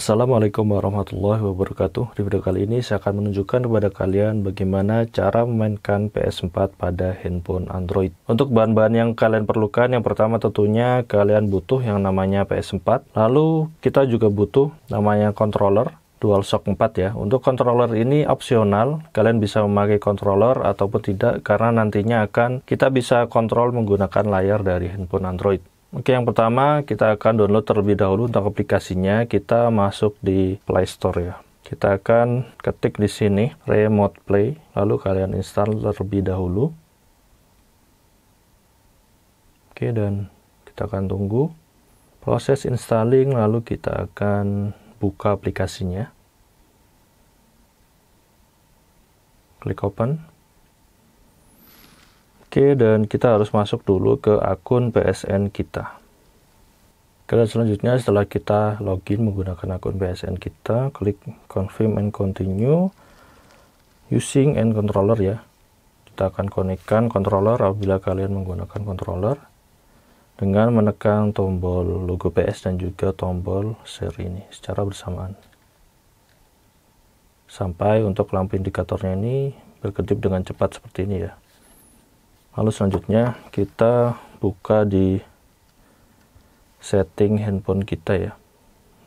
Assalamualaikum warahmatullahi wabarakatuh Di video kali ini saya akan menunjukkan kepada kalian bagaimana cara memainkan PS4 pada handphone Android Untuk bahan-bahan yang kalian perlukan yang pertama tentunya kalian butuh yang namanya PS4 Lalu kita juga butuh namanya controller DualShock 4 ya. Untuk controller ini opsional, kalian bisa memakai controller ataupun tidak karena nantinya akan kita bisa kontrol menggunakan layar dari handphone Android. Oke, yang pertama kita akan download terlebih dahulu untuk aplikasinya. Kita masuk di Play Store ya. Kita akan ketik di sini Remote Play, lalu kalian install terlebih dahulu. Oke, dan kita akan tunggu proses installing lalu kita akan buka aplikasinya. Klik open. Oke, dan kita harus masuk dulu ke akun PSN kita. dan selanjutnya setelah kita login menggunakan akun PSN kita, klik confirm and continue using and controller ya. Kita akan konekkan controller apabila kalian menggunakan controller dengan menekan tombol logo PS dan juga tombol share ini secara bersamaan. Sampai untuk lampu indikatornya ini berkedip dengan cepat seperti ini ya lalu selanjutnya kita buka di setting handphone kita ya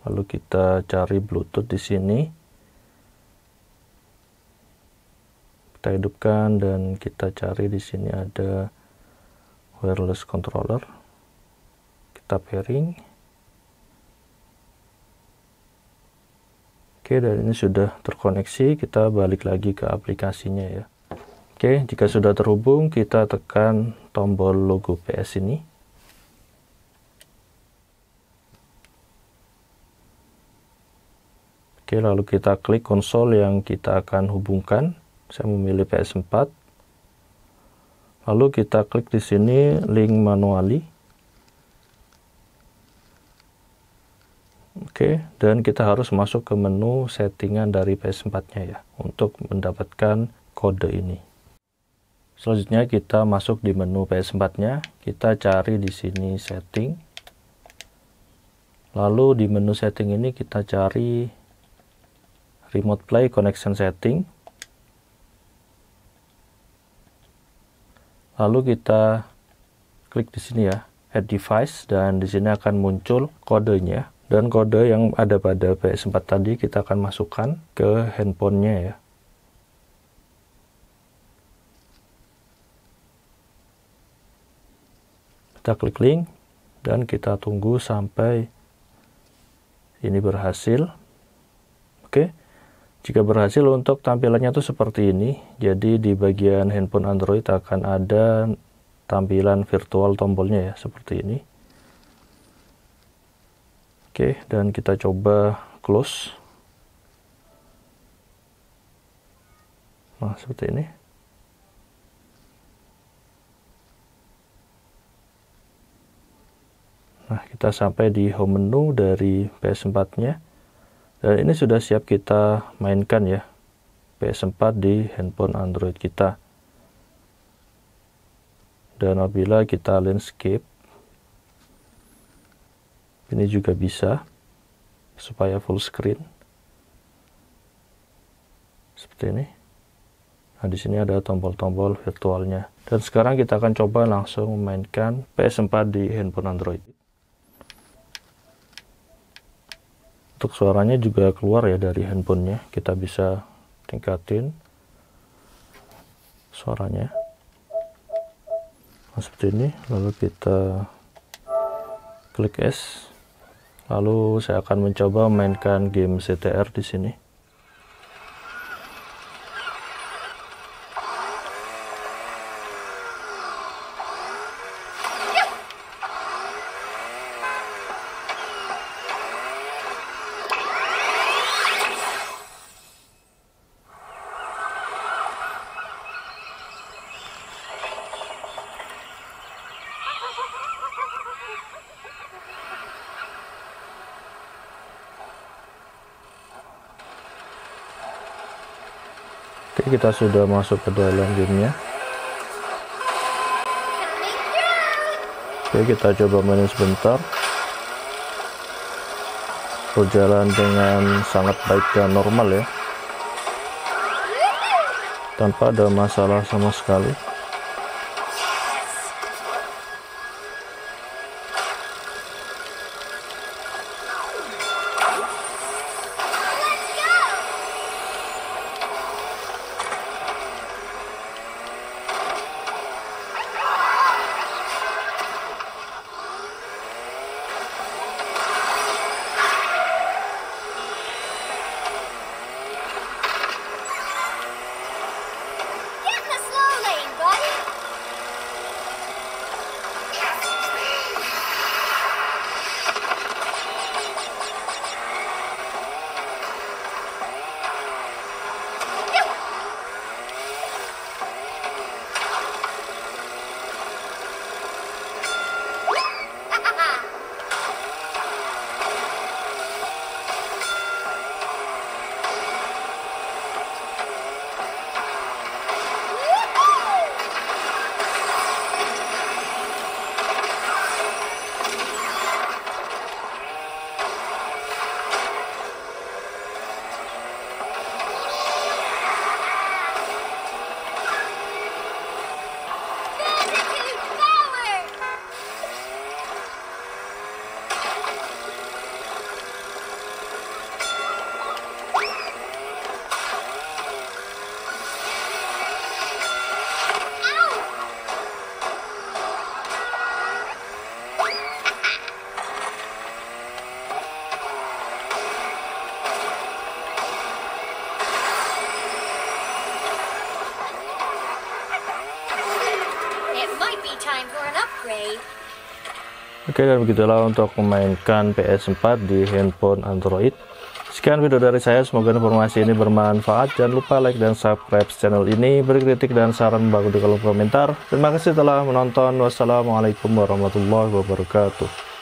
lalu kita cari bluetooth di sini kita hidupkan dan kita cari di sini ada wireless controller kita pairing oke dan ini sudah terkoneksi kita balik lagi ke aplikasinya ya Oke, jika sudah terhubung, kita tekan tombol logo PS ini. Oke, lalu kita klik konsol yang kita akan hubungkan. Saya memilih PS4. Lalu kita klik di sini link manuali. Oke, dan kita harus masuk ke menu settingan dari PS4-nya ya untuk mendapatkan kode ini. Selanjutnya kita masuk di menu PS4-nya, kita cari di sini setting. Lalu di menu setting ini kita cari remote play connection setting. Lalu kita klik di sini ya, add device dan di sini akan muncul kodenya dan kode yang ada pada PS4 tadi kita akan masukkan ke handphonenya ya. kita klik link dan kita tunggu sampai ini berhasil oke jika berhasil untuk tampilannya tuh seperti ini jadi di bagian handphone Android akan ada tampilan virtual tombolnya ya seperti ini oke dan kita coba close nah seperti ini kita sampai di home menu dari PS4 nya dan ini sudah siap kita mainkan ya PS4 di handphone Android kita dan apabila kita landscape ini juga bisa supaya full screen seperti ini Nah, di sini ada tombol-tombol virtualnya. Dan sekarang kita akan coba langsung memainkan PS4 di handphone Android. untuk suaranya juga keluar ya dari handphonenya kita bisa tingkatin suaranya nah, seperti ini lalu kita klik S lalu saya akan mencoba mainkan game CTR di sini Oke, kita sudah masuk ke dalam gamenya. Oke, kita coba main sebentar. Berjalan dengan sangat baik dan normal ya. Tanpa ada masalah sama sekali. Oke dan begitulah untuk memainkan PS4 di handphone Android. Sekian video dari saya, semoga informasi ini bermanfaat. Jangan lupa like dan subscribe channel ini. Beri kritik dan saran bagus di kolom komentar. Terima kasih telah menonton. Wassalamualaikum warahmatullahi wabarakatuh.